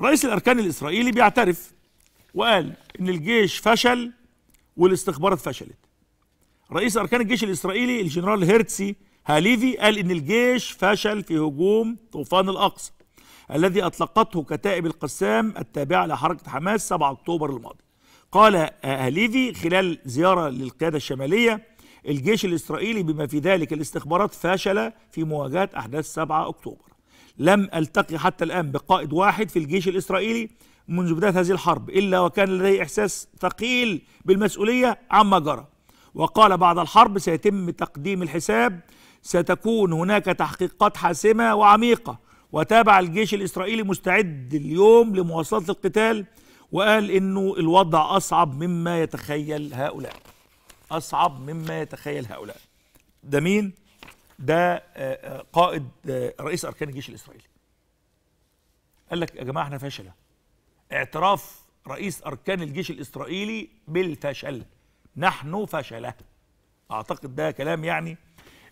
رئيس الأركان الإسرائيلي بيعترف وقال إن الجيش فشل والاستخبارات فشلت رئيس أركان الجيش الإسرائيلي الجنرال هيرتسي هاليفي قال إن الجيش فشل في هجوم طوفان الأقصى الذي أطلقته كتائب القسام التابعة لحركة حماس 7 أكتوبر الماضي قال هاليفي خلال زيارة للقيادة الشمالية الجيش الإسرائيلي بما في ذلك الاستخبارات فشل في مواجهة أحداث 7 أكتوبر لم ألتقي حتى الآن بقائد واحد في الجيش الإسرائيلي منذ بداية هذه الحرب إلا وكان لديه إحساس ثقيل بالمسؤولية عما جرى وقال بعد الحرب سيتم تقديم الحساب ستكون هناك تحقيقات حاسمة وعميقة وتابع الجيش الإسرائيلي مستعد اليوم لمواصلة القتال وقال إنه الوضع أصعب مما يتخيل هؤلاء أصعب مما يتخيل هؤلاء ده مين؟ ده آه، آه، قائد آه، رئيس اركان الجيش الاسرائيلي قال لك يا جماعه احنا فشله اعتراف رئيس اركان الجيش الاسرائيلي بالفشل نحن فشله اعتقد ده كلام يعني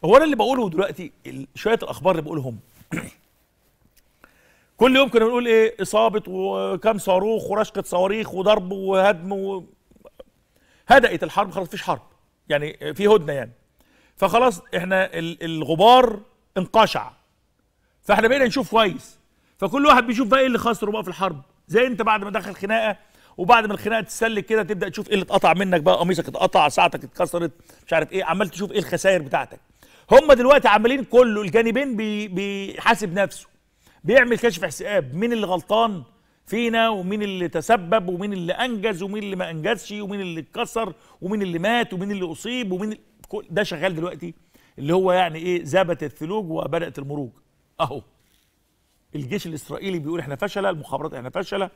هو انا اللي بقوله دلوقتي شويه الاخبار اللي بقولهم كل يوم كنا بنقول ايه اصابه وكم صاروخ ورشقه صواريخ وضرب وهدم و... هدأت الحرب خلاص مفيش حرب يعني في هدنه يعني فخلاص احنا الغبار انقشع فاحنا بقينا نشوف كويس فكل واحد بيشوف بقى ايه اللي خسره بقى في الحرب زي انت بعد ما دخل خناقه وبعد ما الخناقه تتسلك كده تبدا تشوف ايه اللي اتقطع منك بقى قميصك اتقطع ساعتك اتكسرت مش عارف ايه عمال تشوف ايه الخسائر بتاعتك هم دلوقتي عمالين كله الجانبين بي بيحاسب نفسه بيعمل كشف حساب مين اللي غلطان فينا ومين اللي تسبب ومين اللي انجز ومين اللي ما انجزش ومين اللي اتكسر ومين اللي مات ومين اللي اصيب ومين اللي كل ده شغال دلوقتي اللي هو يعني ايه ذابت الثلوج وبدات المروج اهو الجيش الاسرائيلي بيقول احنا فشله المخابرات احنا فشله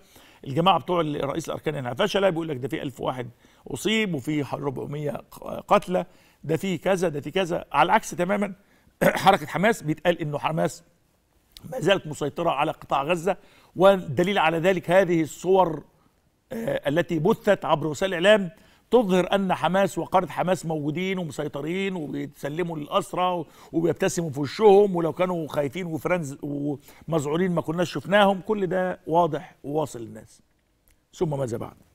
الجماعه بتوع رئيس الاركان احنا فشله بيقول لك ده في 1000 واحد اصيب وفي 400 قتلى ده في كذا ده في كذا على العكس تماما حركه حماس بيتقال انه حماس ما زالت مسيطره على قطاع غزه والدليل على ذلك هذه الصور آه، التي بثت عبر وسائل الاعلام تظهر ان حماس وقاده حماس موجودين ومسيطرين وبيتسلموا للاسرى وبيبتسموا في وشهم ولو كانوا خايفين وفرنز ومذعورين ما كناش شفناهم كل ده واضح وواصل للناس ثم ماذا بعد؟